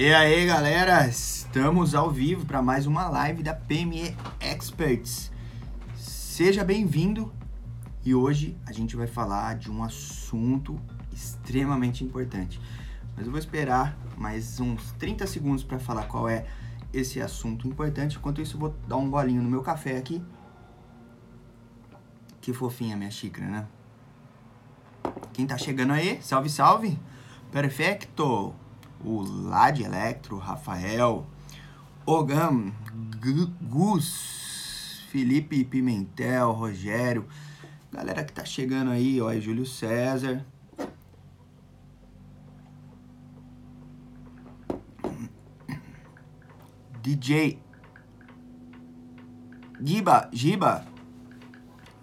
E aí, galera, estamos ao vivo para mais uma live da PME Experts. Seja bem-vindo e hoje a gente vai falar de um assunto extremamente importante. Mas eu vou esperar mais uns 30 segundos para falar qual é esse assunto importante. Enquanto isso, eu vou dar um golinho no meu café aqui. Que fofinha minha xícara, né? Quem tá chegando aí, salve, salve! Perfeito o Lad Electro, Rafael, Ogam, Gus, Felipe Pimentel, Rogério, galera que tá chegando aí, ó, Júlio César. DJ Giba, Giba,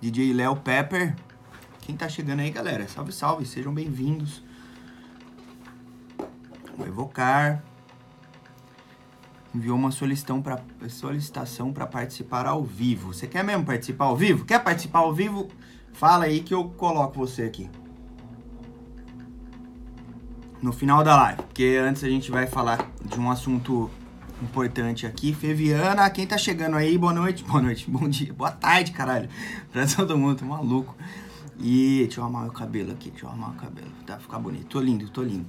DJ Léo Pepper. Quem tá chegando aí, galera? Salve, salve, sejam bem-vindos revocar. Enviou uma solicitação para solicitação participar ao vivo. Você quer mesmo participar ao vivo? Quer participar ao vivo? Fala aí que eu coloco você aqui. No final da live, porque antes a gente vai falar de um assunto importante aqui. Feviana, quem tá chegando aí, boa noite, boa noite, bom dia, boa tarde, caralho. Pra todo mundo, tô tá maluco. E deixa eu arrumar meu cabelo aqui, deixa eu arrumar o cabelo. Tá, ficar bonito. Tô lindo, tô lindo.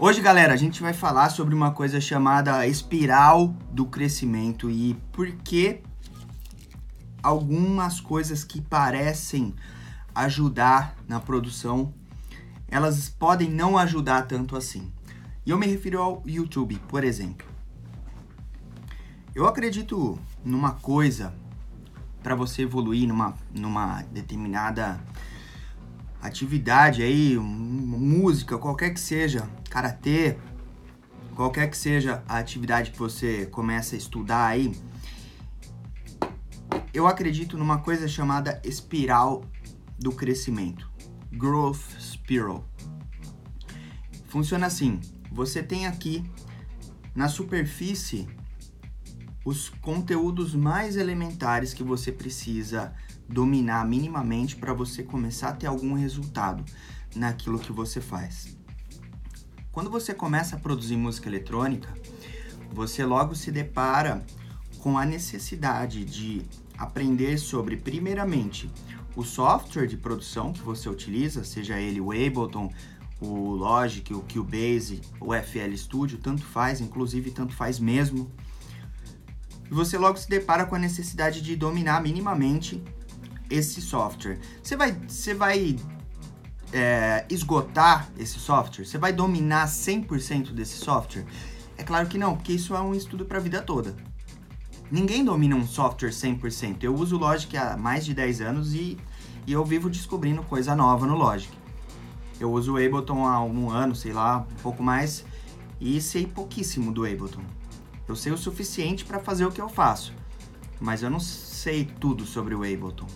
Hoje, galera, a gente vai falar sobre uma coisa chamada espiral do crescimento e por que algumas coisas que parecem ajudar na produção, elas podem não ajudar tanto assim. E eu me refiro ao YouTube, por exemplo. Eu acredito numa coisa para você evoluir numa, numa determinada atividade aí, música, qualquer que seja, karatê, qualquer que seja a atividade que você começa a estudar aí, eu acredito numa coisa chamada espiral do crescimento, growth spiral. Funciona assim: você tem aqui na superfície os conteúdos mais elementares que você precisa dominar minimamente para você começar a ter algum resultado naquilo que você faz. Quando você começa a produzir música eletrônica, você logo se depara com a necessidade de aprender sobre, primeiramente, o software de produção que você utiliza, seja ele o Ableton, o Logic, o Cubase, o FL Studio, tanto faz, inclusive tanto faz mesmo e você logo se depara com a necessidade de dominar minimamente esse software. Você vai, você vai é, esgotar esse software? Você vai dominar 100% desse software? É claro que não, porque isso é um estudo para a vida toda. Ninguém domina um software 100%. Eu uso Logic há mais de 10 anos e, e eu vivo descobrindo coisa nova no Logic. Eu uso o Ableton há um ano, sei lá, um pouco mais, e sei pouquíssimo do Ableton. Eu sei o suficiente para fazer o que eu faço, mas eu não sei tudo sobre o Ableton.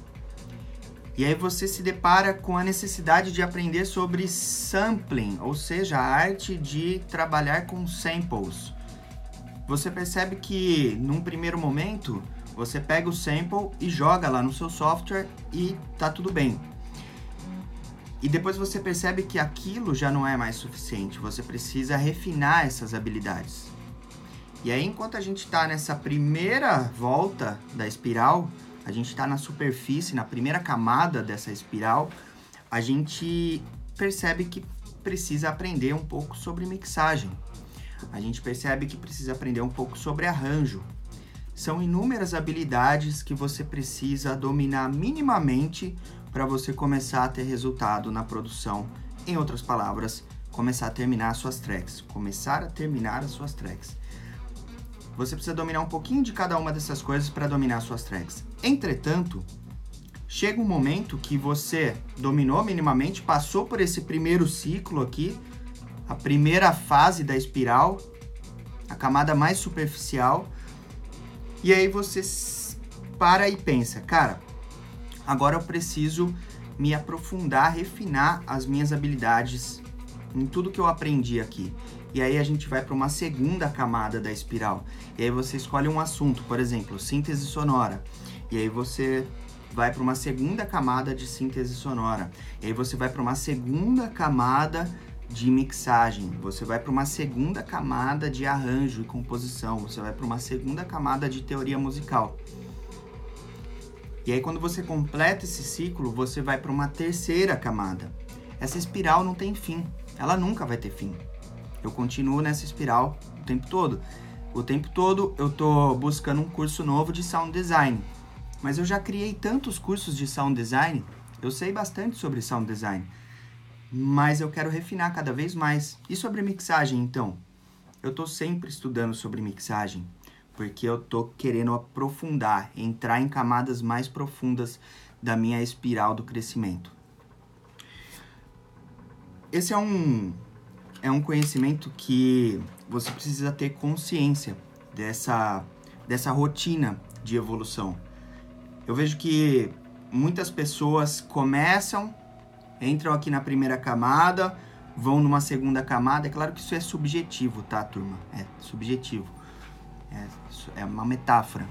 E aí você se depara com a necessidade de aprender sobre sampling, ou seja, a arte de trabalhar com samples. Você percebe que num primeiro momento você pega o sample e joga lá no seu software e tá tudo bem. E depois você percebe que aquilo já não é mais suficiente, você precisa refinar essas habilidades. E aí, enquanto a gente está nessa primeira volta da espiral, a gente está na superfície, na primeira camada dessa espiral, a gente percebe que precisa aprender um pouco sobre mixagem. A gente percebe que precisa aprender um pouco sobre arranjo. São inúmeras habilidades que você precisa dominar minimamente para você começar a ter resultado na produção. Em outras palavras, começar a terminar as suas tracks, começar a terminar as suas tracks. Você precisa dominar um pouquinho de cada uma dessas coisas para dominar suas tracks. Entretanto, chega um momento que você dominou minimamente, passou por esse primeiro ciclo aqui, a primeira fase da espiral, a camada mais superficial, e aí você para e pensa, cara, agora eu preciso me aprofundar, refinar as minhas habilidades em tudo que eu aprendi aqui e aí a gente vai para uma segunda camada da espiral. E aí você escolhe um assunto, por exemplo, síntese sonora. E aí você vai para uma segunda camada de síntese sonora. E aí você vai para uma segunda camada de mixagem, você vai para uma segunda camada de arranjo e composição, você vai para uma segunda camada de teoria musical. E aí quando você completa esse ciclo, você vai para uma terceira camada. Essa espiral não tem fim, ela nunca vai ter fim. Eu continuo nessa espiral o tempo todo. O tempo todo eu tô buscando um curso novo de sound design. Mas eu já criei tantos cursos de sound design, eu sei bastante sobre sound design. Mas eu quero refinar cada vez mais. E sobre mixagem, então? Eu tô sempre estudando sobre mixagem, porque eu tô querendo aprofundar, entrar em camadas mais profundas da minha espiral do crescimento. Esse é um é um conhecimento que você precisa ter consciência dessa, dessa rotina de evolução. Eu vejo que muitas pessoas começam, entram aqui na primeira camada, vão numa segunda camada. É claro que isso é subjetivo, tá, turma? É subjetivo. É, é uma metáfora.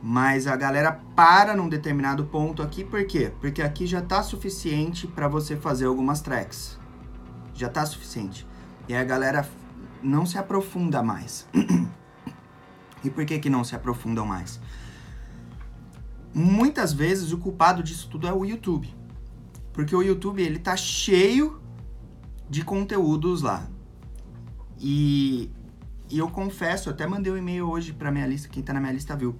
Mas a galera para num determinado ponto aqui, por quê? Porque aqui já tá suficiente para você fazer algumas tracks. Já tá suficiente. E aí a galera não se aprofunda mais. e por que que não se aprofundam mais? Muitas vezes o culpado disso tudo é o YouTube. Porque o YouTube, ele tá cheio de conteúdos lá. E, e eu confesso, eu até mandei um e-mail hoje para minha lista, quem tá na minha lista viu.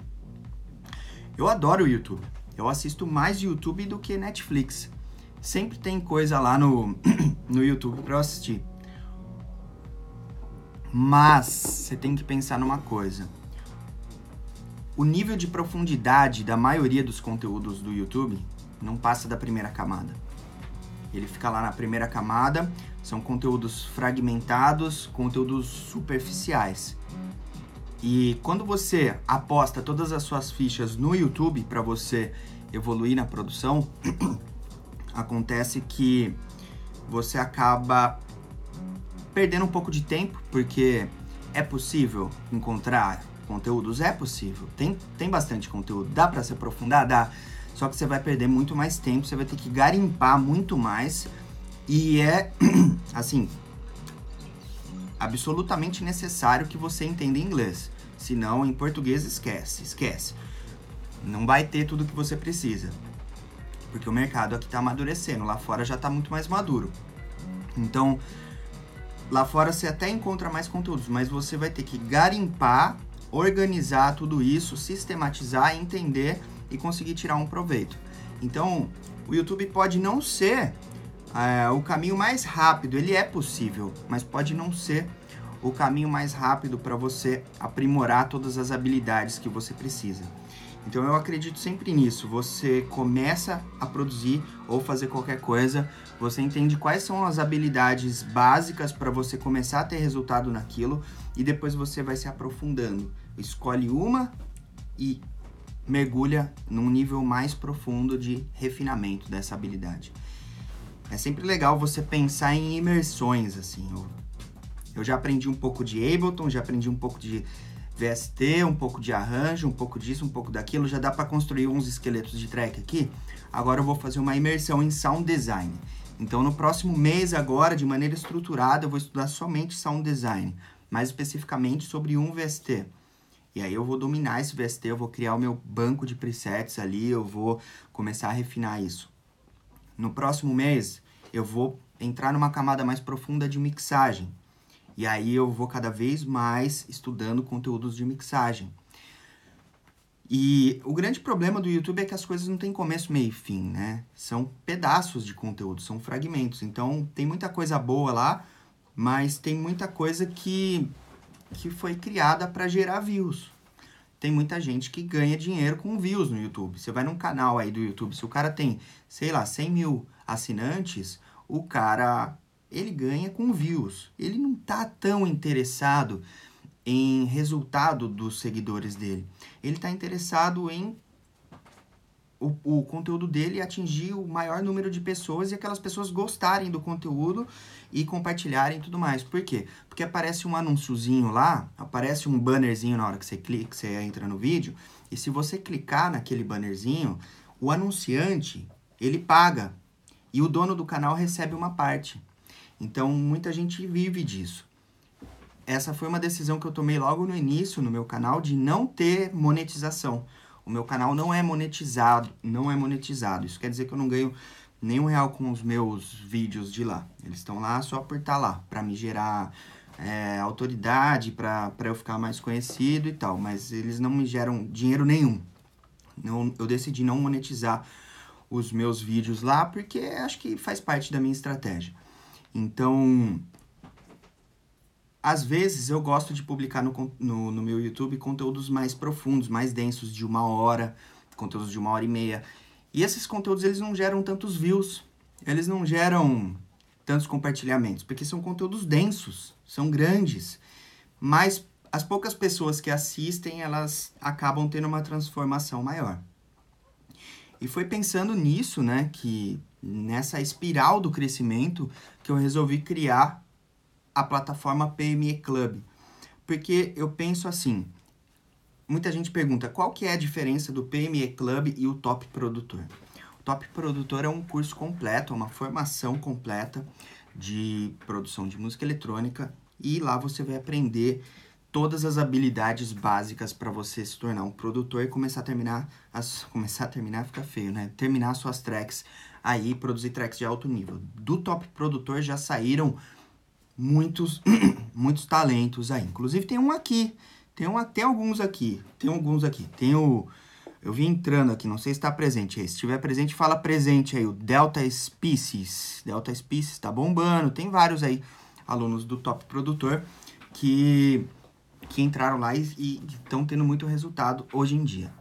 Eu adoro o YouTube. Eu assisto mais YouTube do que Netflix. Sempre tem coisa lá no, no YouTube para eu assistir. Mas você tem que pensar numa coisa. O nível de profundidade da maioria dos conteúdos do YouTube não passa da primeira camada. Ele fica lá na primeira camada, são conteúdos fragmentados, conteúdos superficiais. E quando você aposta todas as suas fichas no YouTube para você evoluir na produção, acontece que você acaba perdendo um pouco de tempo, porque é possível encontrar conteúdos? É possível. Tem, tem bastante conteúdo. Dá para se aprofundar? Dá. Só que você vai perder muito mais tempo, você vai ter que garimpar muito mais. E é, assim, absolutamente necessário que você entenda inglês. Senão, em português, esquece, esquece. Não vai ter tudo que você precisa. Porque o mercado aqui está amadurecendo, lá fora já está muito mais maduro. Então, Lá fora você até encontra mais conteúdos, mas você vai ter que garimpar, organizar tudo isso, sistematizar, entender e conseguir tirar um proveito. Então, o YouTube pode não ser é, o caminho mais rápido, ele é possível, mas pode não ser o caminho mais rápido para você aprimorar todas as habilidades que você precisa. Então eu acredito sempre nisso. Você começa a produzir ou fazer qualquer coisa, você entende quais são as habilidades básicas para você começar a ter resultado naquilo e depois você vai se aprofundando. Escolhe uma e mergulha num nível mais profundo de refinamento dessa habilidade. É sempre legal você pensar em imersões assim. Eu já aprendi um pouco de Ableton, já aprendi um pouco de VST, um pouco de arranjo, um pouco disso, um pouco daquilo, já dá para construir uns esqueletos de track aqui. Agora eu vou fazer uma imersão em sound design. Então no próximo mês agora, de maneira estruturada, eu vou estudar somente sound design, mais especificamente sobre um VST. E aí eu vou dominar esse VST, eu vou criar o meu banco de presets ali, eu vou começar a refinar isso. No próximo mês, eu vou entrar numa camada mais profunda de mixagem. E aí eu vou cada vez mais estudando conteúdos de mixagem. E o grande problema do YouTube é que as coisas não têm começo, meio e fim, né? São pedaços de conteúdo, são fragmentos. Então tem muita coisa boa lá, mas tem muita coisa que, que foi criada para gerar views. Tem muita gente que ganha dinheiro com views no YouTube. Você vai num canal aí do YouTube, se o cara tem, sei lá, 100 mil assinantes, o cara ele ganha com views. Ele não tá tão interessado em resultado dos seguidores dele. Ele tá interessado em o, o, conteúdo dele atingir o maior número de pessoas e aquelas pessoas gostarem do conteúdo e compartilharem e tudo mais. Por quê? Porque aparece um anúnciozinho lá, aparece um bannerzinho na hora que você clica, que você entra no vídeo, e se você clicar naquele bannerzinho, o anunciante, ele paga e o dono do canal recebe uma parte. Então, muita gente vive disso. Essa foi uma decisão que eu tomei logo no início no meu canal de não ter monetização. O meu canal não é monetizado, não é monetizado. Isso quer dizer que eu não ganho nenhum real com os meus vídeos de lá. Eles estão lá só por estar tá lá, para me gerar é, autoridade, para eu ficar mais conhecido e tal. Mas eles não me geram dinheiro nenhum. Não, eu decidi não monetizar os meus vídeos lá porque acho que faz parte da minha estratégia. Então, às vezes eu gosto de publicar no, no, no, meu YouTube conteúdos mais profundos, mais densos, de uma hora, conteúdos de uma hora e meia. E esses conteúdos eles não geram tantos views, eles não geram tantos compartilhamentos, porque são conteúdos densos, são grandes. Mas as poucas pessoas que assistem, elas acabam tendo uma transformação maior. E foi pensando nisso, né, que nessa espiral do crescimento que eu resolvi criar a plataforma PME Club. Porque eu penso assim, muita gente pergunta qual que é a diferença do PME Club e o Top Produtor. O Top Produtor é um curso completo, é uma formação completa de produção de música eletrônica e lá você vai aprender todas as habilidades básicas para você se tornar um produtor e começar a terminar as começar a terminar fica feio, né? Terminar suas tracks aí produzir tracks de alto nível. Do top produtor já saíram muitos, muitos talentos aí. Inclusive tem um aqui, tem um, até alguns aqui, tem alguns aqui. Tem o... Eu vim entrando aqui, não sei se está presente aí. Se estiver presente, fala presente aí. O Delta Species. Delta Species está bombando. Tem vários aí, alunos do Top Produtor, que, que entraram lá e estão tendo muito resultado hoje em dia.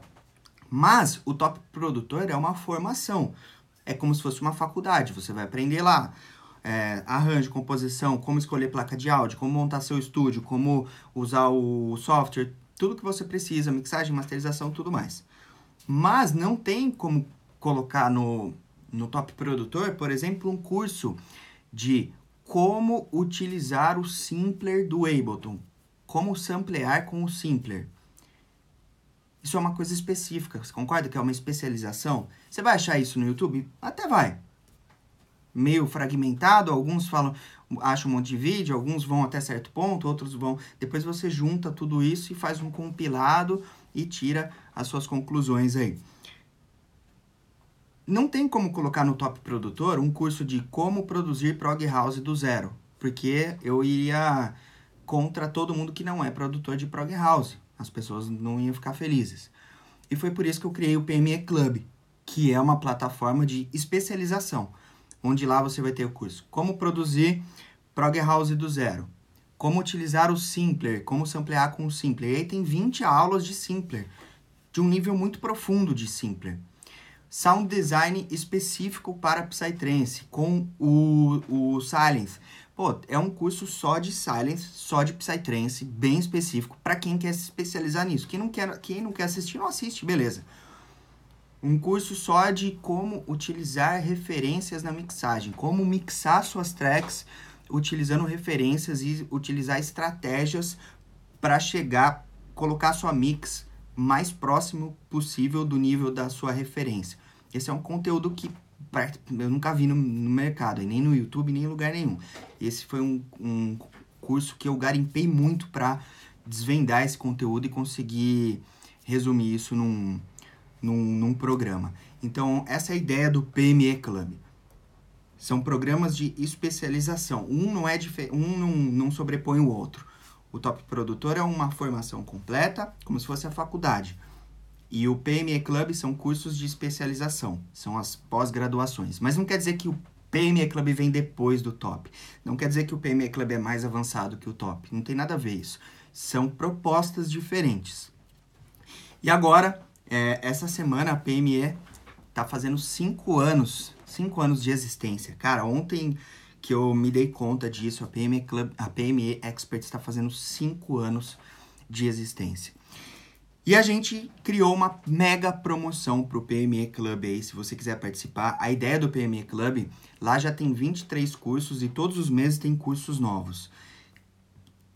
Mas o Top Produtor é uma formação é como se fosse uma faculdade, você vai aprender lá. É, arranjo, composição, como escolher placa de áudio, como montar seu estúdio, como usar o software, tudo que você precisa, mixagem, masterização, tudo mais. Mas não tem como colocar no, no Top Produtor, por exemplo, um curso de como utilizar o simpler do Ableton, como samplear com o simpler. Isso é uma coisa específica. Você concorda que é uma especialização? Você vai achar isso no YouTube? Até vai. Meio fragmentado, alguns falam, acham um monte de vídeo, alguns vão até certo ponto, outros vão. Depois você junta tudo isso e faz um compilado e tira as suas conclusões aí. Não tem como colocar no top produtor um curso de como produzir prog house do zero, porque eu iria contra todo mundo que não é produtor de prog house as pessoas não iam ficar felizes. E foi por isso que eu criei o PME Club, que é uma plataforma de especialização, onde lá você vai ter o curso Como Produzir Prog House do Zero, Como Utilizar o Simpler, Como Samplear com o Simpler. E aí tem 20 aulas de Simpler, de um nível muito profundo de Simpler. Sound design específico para Psytrance, com o, o Silence Pô, é um curso só de silence, só de psytrance, bem específico para quem quer se especializar nisso. Quem não quer, quem não quer assistir, não assiste, beleza. Um curso só de como utilizar referências na mixagem, como mixar suas tracks utilizando referências e utilizar estratégias para chegar, colocar sua mix mais próximo possível do nível da sua referência. Esse é um conteúdo que eu nunca vi no, no mercado, nem no YouTube, nem em lugar nenhum. Esse foi um, um curso que eu garimpei muito para desvendar esse conteúdo e conseguir resumir isso num, num, num programa. Então, essa é a ideia do PME Club. São programas de especialização. Um não é um não, não sobrepõe o outro. O Top Produtor é uma formação completa, como se fosse a faculdade e o PME Club são cursos de especialização, são as pós-graduações. Mas não quer dizer que o PME Club vem depois do top. Não quer dizer que o PME Club é mais avançado que o top. Não tem nada a ver isso. São propostas diferentes. E agora, é, essa semana a PME está fazendo cinco anos, cinco anos de existência. Cara, ontem que eu me dei conta disso, a PME Club, a PME Expert está fazendo cinco anos de existência. E a gente criou uma mega promoção para o PME Club aí, se você quiser participar. A ideia do PME Club, lá já tem 23 cursos e todos os meses tem cursos novos.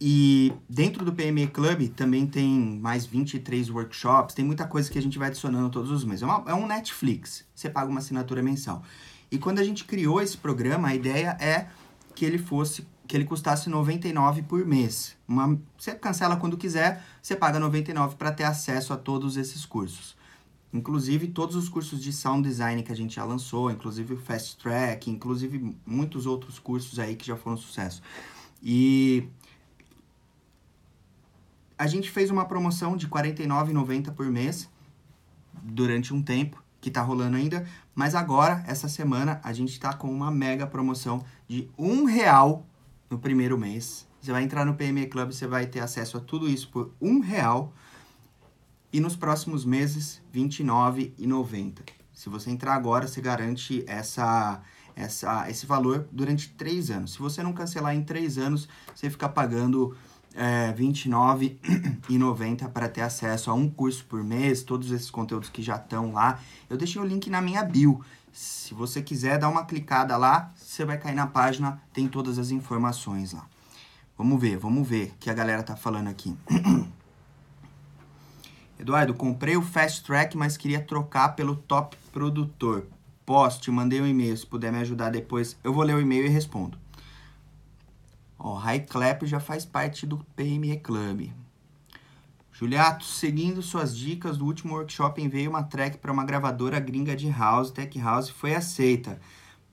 E dentro do PME Club também tem mais 23 workshops, tem muita coisa que a gente vai adicionando todos os meses. É, uma, é um Netflix, você paga uma assinatura mensal. E quando a gente criou esse programa, a ideia é que ele fosse que ele custasse 99 por mês. Uma, você cancela quando quiser, você paga 99 para ter acesso a todos esses cursos. Inclusive todos os cursos de sound design que a gente já lançou, inclusive o Fast Track, inclusive muitos outros cursos aí que já foram sucesso. E a gente fez uma promoção de R$ 49,90 por mês durante um tempo que tá rolando ainda, mas agora, essa semana, a gente tá com uma mega promoção de um real no primeiro mês. Você vai entrar no PME Club, você vai ter acesso a tudo isso por um real e nos próximos meses e 29,90. Se você entrar agora, você garante essa, essa, esse valor durante três anos. Se você não cancelar em três anos, você fica pagando é, R$ 29,90 para ter acesso a um curso por mês, todos esses conteúdos que já estão lá. Eu deixei o link na minha bio. Se você quiser dar uma clicada lá, você vai cair na página, tem todas as informações lá. Vamos ver, vamos ver o que a galera tá falando aqui. Eduardo, comprei o Fast Track, mas queria trocar pelo Top Produtor. Poste, mandei um e-mail, se puder me ajudar depois, eu vou ler o e-mail e respondo. Ó, High Clap já faz parte do PM Reclame. Juliato, seguindo suas dicas do último workshop, veio uma track para uma gravadora gringa de house, Tech House, foi aceita.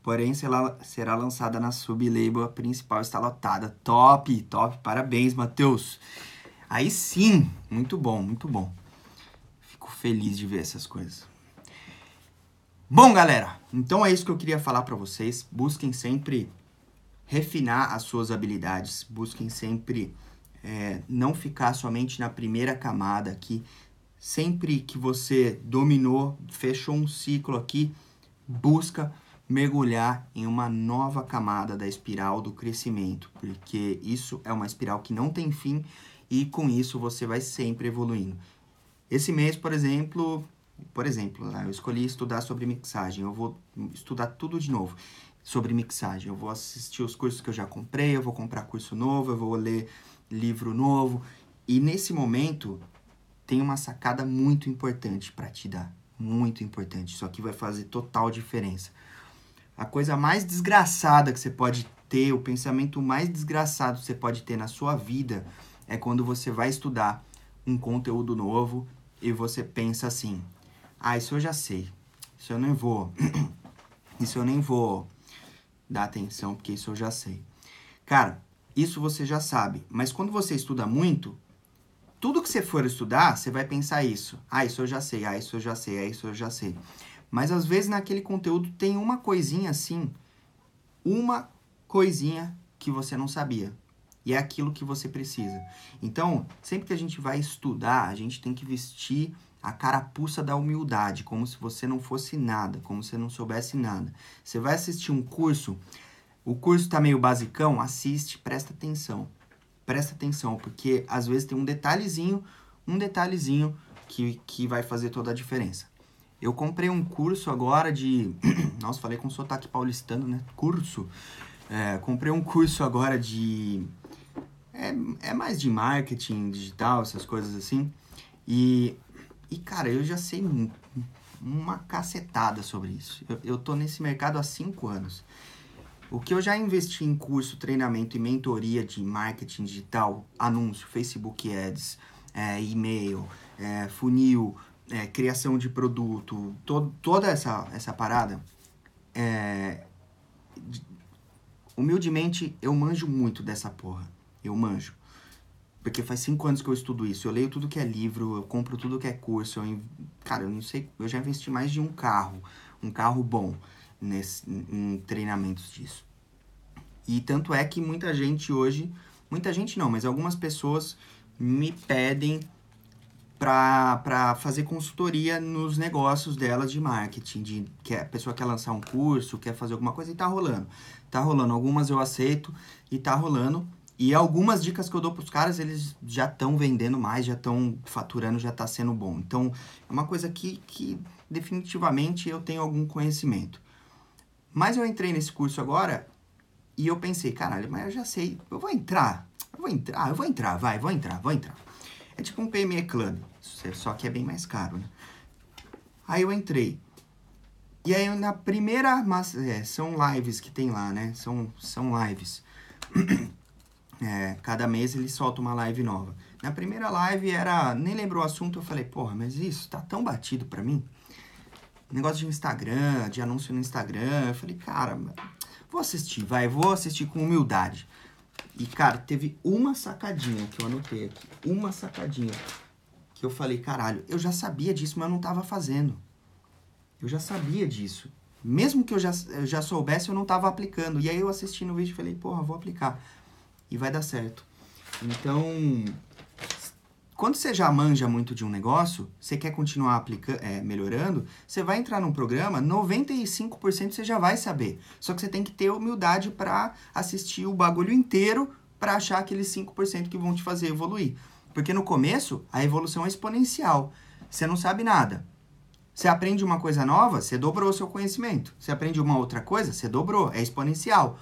Porém, será lançada na sublabel, a principal está lotada. Top, top, parabéns, Matheus. Aí sim, muito bom, muito bom. Fico feliz de ver essas coisas. Bom, galera, então é isso que eu queria falar para vocês. Busquem sempre refinar as suas habilidades. Busquem sempre é, não ficar somente na primeira camada aqui. Sempre que você dominou, fechou um ciclo aqui, busca mergulhar em uma nova camada da espiral do crescimento, porque isso é uma espiral que não tem fim e com isso você vai sempre evoluindo. Esse mês, por exemplo, por exemplo, né, eu escolhi estudar sobre mixagem, eu vou estudar tudo de novo sobre mixagem. Eu vou assistir os cursos que eu já comprei, eu vou comprar curso novo, eu vou ler livro novo. E nesse momento tem uma sacada muito importante para te dar, muito importante. Isso aqui vai fazer total diferença. A coisa mais desgraçada que você pode ter, o pensamento mais desgraçado que você pode ter na sua vida é quando você vai estudar um conteúdo novo e você pensa assim: "Ah, isso eu já sei. Isso eu nem vou. isso eu nem vou dar atenção, porque isso eu já sei. Cara, isso você já sabe, mas quando você estuda muito, tudo que você for estudar, você vai pensar isso. Ah, isso eu já sei, ah, isso eu já sei, ah, isso eu já sei. Mas às vezes naquele conteúdo tem uma coisinha assim, uma coisinha que você não sabia. E é aquilo que você precisa. Então, sempre que a gente vai estudar, a gente tem que vestir a carapuça da humildade, como se você não fosse nada, como se não soubesse nada. Você vai assistir um curso, o curso tá meio basicão, assiste, presta atenção. Presta atenção, porque às vezes tem um detalhezinho, um detalhezinho que, que vai fazer toda a diferença. Eu comprei um curso agora de. Nossa, falei com sotaque paulistano, né? Curso. É, comprei um curso agora de. É, é mais de marketing digital, essas coisas assim. E e, cara, eu já sei uma cacetada sobre isso. Eu, eu tô nesse mercado há cinco anos. O que eu já investi em curso, treinamento e mentoria de marketing digital, anúncio, Facebook Ads, é, e-mail, é, funil, é, criação de produto, to toda essa, essa parada, é, humildemente eu manjo muito dessa porra. Eu manjo. Porque faz cinco anos que eu estudo isso. Eu leio tudo que é livro, eu compro tudo que é curso. Eu, cara, eu não sei. Eu já investi mais de um carro, um carro bom, nesse, em treinamentos disso. E tanto é que muita gente hoje. Muita gente não, mas algumas pessoas me pedem para fazer consultoria nos negócios delas de marketing, de que a pessoa quer lançar um curso, quer fazer alguma coisa e tá rolando. Tá rolando, algumas eu aceito e tá rolando, e algumas dicas que eu dou para os caras, eles já estão vendendo mais, já estão faturando, já está sendo bom. Então, é uma coisa que, que definitivamente eu tenho algum conhecimento. Mas eu entrei nesse curso agora e eu pensei, caralho, mas eu já sei, eu vou entrar, eu vou entrar, ah, eu vou entrar, vai, vou entrar, vou entrar. É tipo um PME Club, só que é bem mais caro, né? Aí eu entrei. E aí na primeira... Mas, é, são lives que tem lá, né? São, são lives. É, cada mês ele solta uma live nova. Na primeira live era. Nem lembro o assunto, eu falei, porra, mas isso tá tão batido pra mim. Negócio de Instagram, de anúncio no Instagram. Eu falei, cara, vou assistir, vai, vou assistir com humildade. E, cara, teve uma sacadinha que eu anotei aqui. Uma sacadinha. Que eu falei, caralho, eu já sabia disso, mas eu não tava fazendo. Eu já sabia disso. Mesmo que eu já, eu já soubesse, eu não tava aplicando. E aí eu assisti no vídeo e falei, porra, vou aplicar e vai dar certo. Então, quando você já manja muito de um negócio, você quer continuar aplicando, é, melhorando, você vai entrar num programa, 95% você já vai saber. Só que você tem que ter humildade para assistir o bagulho inteiro para achar aqueles 5% que vão te fazer evoluir. Porque no começo, a evolução é exponencial. Você não sabe nada. Você aprende uma coisa nova, você dobrou o seu conhecimento. Você aprende uma outra coisa, você dobrou. É exponencial.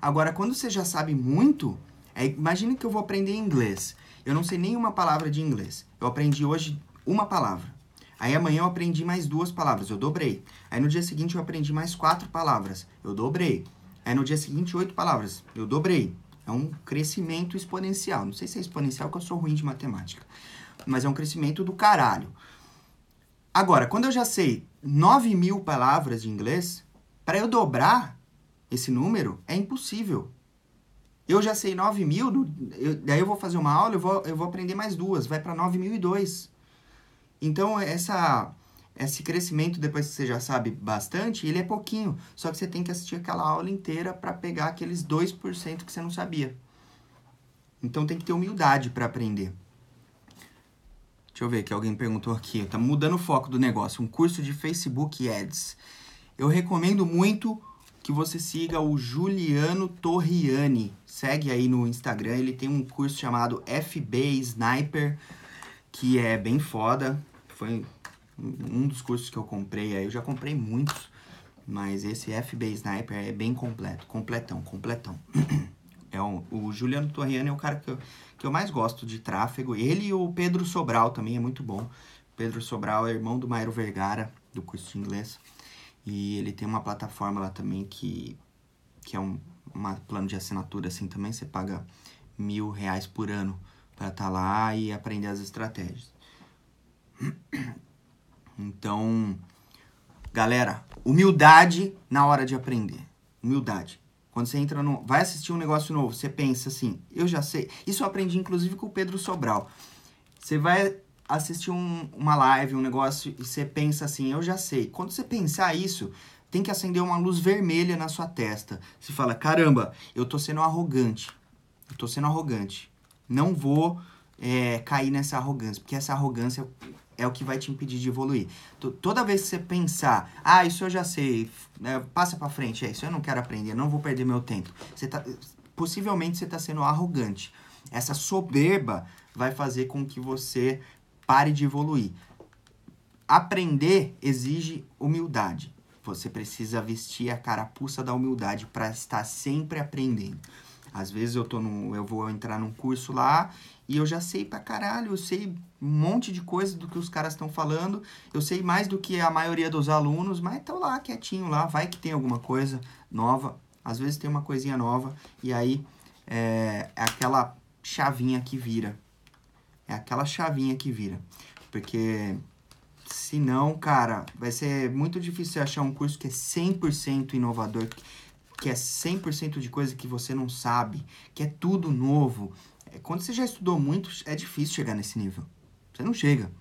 Agora, quando você já sabe muito, é, imagina que eu vou aprender inglês. Eu não sei nenhuma palavra de inglês. Eu aprendi hoje uma palavra. Aí amanhã eu aprendi mais duas palavras, eu dobrei. Aí no dia seguinte eu aprendi mais quatro palavras, eu dobrei. Aí no dia seguinte oito palavras, eu dobrei. É um crescimento exponencial. Não sei se é exponencial porque eu sou ruim de matemática, mas é um crescimento do caralho. Agora, quando eu já sei 9 mil palavras de inglês, para eu dobrar esse número é impossível. Eu já sei 9 mil, eu, daí eu vou fazer uma aula, eu vou, eu vou aprender mais duas, vai para 9.002. Então, essa, esse crescimento, depois que você já sabe bastante, ele é pouquinho. Só que você tem que assistir aquela aula inteira para pegar aqueles 2% que você não sabia. Então, tem que ter humildade para aprender. Deixa eu ver que alguém perguntou aqui. Tá mudando o foco do negócio. Um curso de Facebook Ads. Eu recomendo muito que você siga o Juliano Torriani. Segue aí no Instagram, ele tem um curso chamado FB Sniper, que é bem foda. Foi um dos cursos que eu comprei aí, eu já comprei muitos, mas esse FB Sniper é bem completo, completão, completão. É um, o Juliano Torriani é o cara que eu, que eu mais gosto de tráfego. Ele e o Pedro Sobral também é muito bom. Pedro Sobral é irmão do Mairo Vergara, do curso de inglês. E ele tem uma plataforma lá também que, que é um uma, plano de assinatura assim também. Você paga mil reais por ano para estar tá lá e aprender as estratégias. Então, galera, humildade na hora de aprender. Humildade. Quando você entra no. Vai assistir um negócio novo, você pensa assim, eu já sei. Isso eu aprendi inclusive com o Pedro Sobral. Você vai assistiu um, uma live, um negócio, e você pensa assim, eu já sei. Quando você pensar isso, tem que acender uma luz vermelha na sua testa. Você fala, caramba, eu tô sendo arrogante. Eu tô sendo arrogante. Não vou é, cair nessa arrogância, porque essa arrogância é o que vai te impedir de evoluir. T toda vez que você pensar, ah, isso eu já sei, é, passa para frente, é isso eu não quero aprender, não vou perder meu tempo. Você tá, possivelmente você está sendo arrogante. Essa soberba vai fazer com que você pare de evoluir. Aprender exige humildade. Você precisa vestir a carapuça da humildade para estar sempre aprendendo. Às vezes eu tô no, eu vou entrar num curso lá e eu já sei pra caralho, eu sei um monte de coisa do que os caras estão falando, eu sei mais do que a maioria dos alunos, mas estão lá quietinho lá, vai que tem alguma coisa nova. Às vezes tem uma coisinha nova e aí é, é aquela chavinha que vira, é aquela chavinha que vira. Porque se não, cara, vai ser muito difícil achar um curso que é 100% inovador, que é 100% de coisa que você não sabe, que é tudo novo. É, quando você já estudou muito, é difícil chegar nesse nível. Você não chega.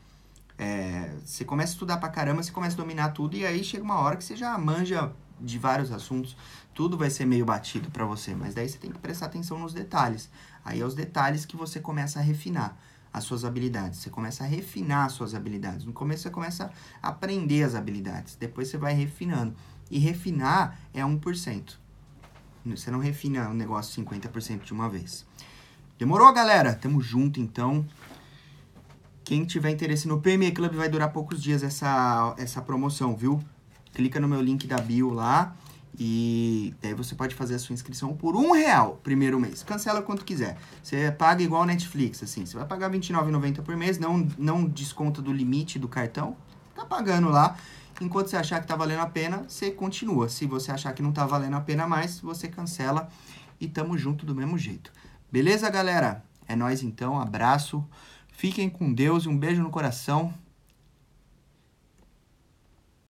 É, você começa a estudar pra caramba, você começa a dominar tudo, e aí chega uma hora que você já manja de vários assuntos, tudo vai ser meio batido para você, mas daí você tem que prestar atenção nos detalhes. Aí é os detalhes que você começa a refinar as suas habilidades, você começa a refinar as suas habilidades. No começo você começa a aprender as habilidades, depois você vai refinando. E refinar é 1%. Você não refina um negócio 50% de uma vez. Demorou, galera? Tamo junto então. Quem tiver interesse no PME Club vai durar poucos dias essa essa promoção, viu? Clica no meu link da bio lá. E daí você pode fazer a sua inscrição por um real primeiro mês. Cancela quanto quiser. Você paga igual Netflix, assim. Você vai pagar R$29,90 por mês, não, não desconta do limite do cartão. Tá pagando lá. Enquanto você achar que tá valendo a pena, você continua. Se você achar que não tá valendo a pena mais, você cancela e tamo junto do mesmo jeito. Beleza, galera? É nós então, abraço. Fiquem com Deus, e um beijo no coração.